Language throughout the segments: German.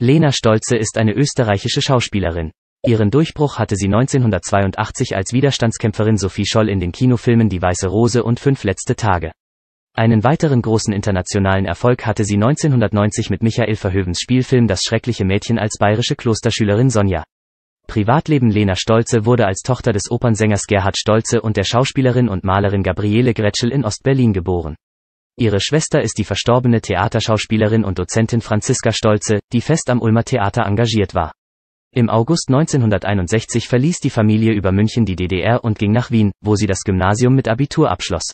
Lena Stolze ist eine österreichische Schauspielerin. Ihren Durchbruch hatte sie 1982 als Widerstandskämpferin Sophie Scholl in den Kinofilmen Die Weiße Rose und Fünf letzte Tage. Einen weiteren großen internationalen Erfolg hatte sie 1990 mit Michael Verhövens Spielfilm Das schreckliche Mädchen als bayerische Klosterschülerin Sonja. Privatleben Lena Stolze wurde als Tochter des Opernsängers Gerhard Stolze und der Schauspielerin und Malerin Gabriele Gretschel in Ostberlin geboren Ihre Schwester ist die verstorbene Theaterschauspielerin und Dozentin Franziska Stolze, die fest am Ulmer Theater engagiert war. Im August 1961 verließ die Familie über München die DDR und ging nach Wien, wo sie das Gymnasium mit Abitur abschloss.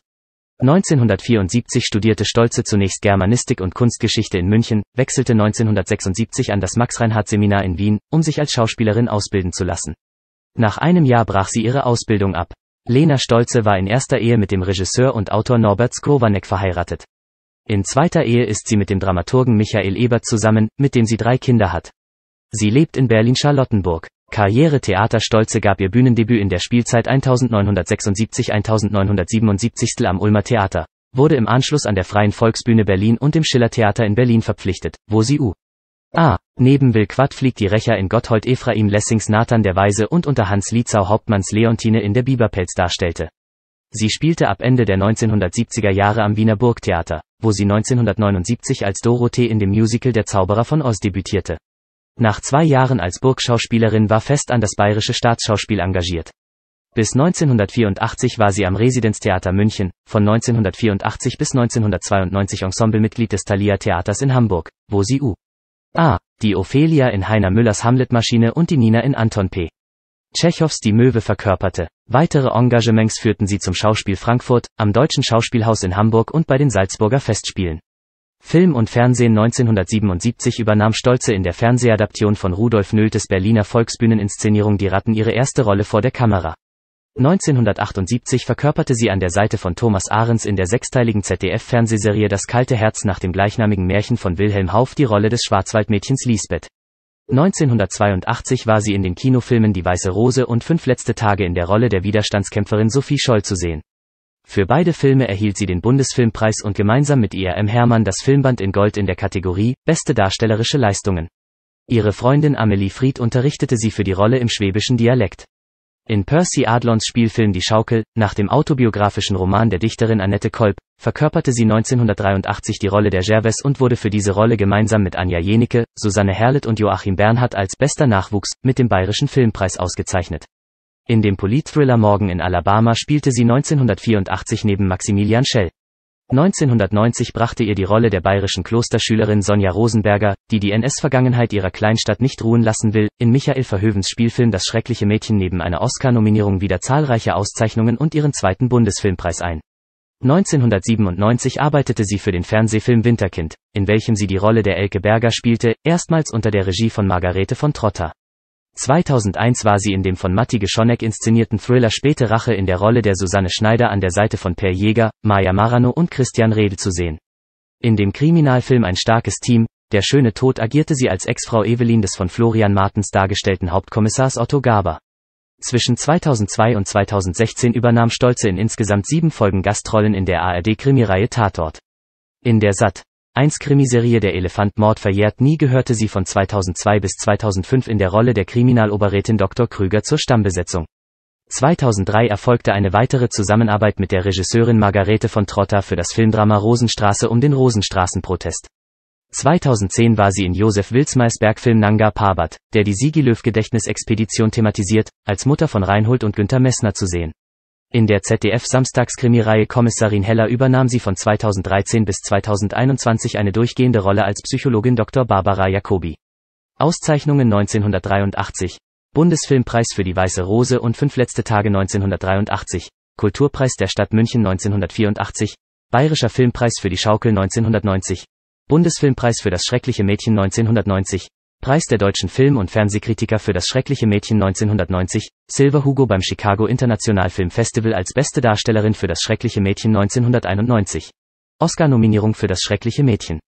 1974 studierte Stolze zunächst Germanistik und Kunstgeschichte in München, wechselte 1976 an das Max-Reinhardt-Seminar in Wien, um sich als Schauspielerin ausbilden zu lassen. Nach einem Jahr brach sie ihre Ausbildung ab. Lena Stolze war in erster Ehe mit dem Regisseur und Autor Norbert Skrowanek verheiratet. In zweiter Ehe ist sie mit dem Dramaturgen Michael Ebert zusammen, mit dem sie drei Kinder hat. Sie lebt in Berlin-Charlottenburg. Karriere Theater Stolze gab ihr Bühnendebüt in der Spielzeit 1976-1977 am Ulmer Theater, wurde im Anschluss an der Freien Volksbühne Berlin und dem Schiller Theater in Berlin verpflichtet, wo sie U. Ah, neben Will Quatt fliegt die Recher in Gotthold Ephraim Lessings Nathan der Weise und unter Hans Lietzau Hauptmanns Leontine in der Biberpelz darstellte. Sie spielte ab Ende der 1970er Jahre am Wiener Burgtheater, wo sie 1979 als Dorothee in dem Musical Der Zauberer von Oz debütierte. Nach zwei Jahren als Burgschauspielerin war fest an das Bayerische Staatsschauspiel engagiert. Bis 1984 war sie am Residenztheater München, von 1984 bis 1992 Ensemblemitglied des Thalia Theaters in Hamburg, wo sie U. A. Die Ophelia in Heiner Müllers Hamlet-Maschine und die Nina in Anton P. Tschechows Die Möwe verkörperte. Weitere Engagements führten sie zum Schauspiel Frankfurt, am Deutschen Schauspielhaus in Hamburg und bei den Salzburger Festspielen. Film und Fernsehen 1977 übernahm Stolze in der Fernsehadaption von Rudolf Nöltes Berliner Volksbühneninszenierung Die Ratten ihre erste Rolle vor der Kamera. 1978 verkörperte sie an der Seite von Thomas Ahrens in der sechsteiligen ZDF-Fernsehserie Das kalte Herz nach dem gleichnamigen Märchen von Wilhelm Hauff die Rolle des Schwarzwaldmädchens Lisbeth. 1982 war sie in den Kinofilmen Die Weiße Rose und Fünf letzte Tage in der Rolle der Widerstandskämpferin Sophie Scholl zu sehen. Für beide Filme erhielt sie den Bundesfilmpreis und gemeinsam mit IRM Hermann das Filmband in Gold in der Kategorie Beste darstellerische Leistungen. Ihre Freundin Amelie Fried unterrichtete sie für die Rolle im schwäbischen Dialekt. In Percy Adlons Spielfilm Die Schaukel, nach dem autobiografischen Roman der Dichterin Annette Kolb, verkörperte sie 1983 die Rolle der Gervais und wurde für diese Rolle gemeinsam mit Anja Jenicke, Susanne Herlet und Joachim Bernhard als bester Nachwuchs mit dem Bayerischen Filmpreis ausgezeichnet. In dem Politthriller Morgen in Alabama spielte sie 1984 neben Maximilian Schell. 1990 brachte ihr die Rolle der bayerischen Klosterschülerin Sonja Rosenberger, die die NS-Vergangenheit ihrer Kleinstadt nicht ruhen lassen will, in Michael Verhövens Spielfilm Das schreckliche Mädchen neben einer Oscar-Nominierung wieder zahlreiche Auszeichnungen und ihren zweiten Bundesfilmpreis ein. 1997 arbeitete sie für den Fernsehfilm Winterkind, in welchem sie die Rolle der Elke Berger spielte, erstmals unter der Regie von Margarete von Trotter. 2001 war sie in dem von Matti Geschonek inszenierten Thriller Späte Rache in der Rolle der Susanne Schneider an der Seite von Per Jäger, Maya Marano und Christian Redl zu sehen. In dem Kriminalfilm Ein starkes Team, Der schöne Tod agierte sie als Ex-Frau Evelyn des von Florian Martens dargestellten Hauptkommissars Otto Gaber. Zwischen 2002 und 2016 übernahm Stolze in insgesamt sieben Folgen Gastrollen in der ARD-Krimireihe Tatort. In der Sat. 1 Krimiserie Der Elefant Mord verjährt nie gehörte sie von 2002 bis 2005 in der Rolle der Kriminaloberrätin Dr. Krüger zur Stammbesetzung. 2003 erfolgte eine weitere Zusammenarbeit mit der Regisseurin Margarete von Trotta für das Filmdrama Rosenstraße um den Rosenstraßenprotest. 2010 war sie in Josef Wilsmeys Bergfilm Nanga Parbat, der die Sigilöw-Gedächtnisexpedition thematisiert, als Mutter von Reinhold und Günter Messner zu sehen. In der ZDF-Samstagskrimireihe Kommissarin Heller übernahm sie von 2013 bis 2021 eine durchgehende Rolle als Psychologin Dr. Barbara Jacobi. Auszeichnungen 1983, Bundesfilmpreis für die Weiße Rose und Fünf letzte Tage 1983, Kulturpreis der Stadt München 1984, Bayerischer Filmpreis für die Schaukel 1990, Bundesfilmpreis für das schreckliche Mädchen 1990, Preis der deutschen Film- und Fernsehkritiker für das schreckliche Mädchen 1990, Silver Hugo beim Chicago International Film Festival als beste Darstellerin für das schreckliche Mädchen 1991. Oscar-Nominierung für das schreckliche Mädchen.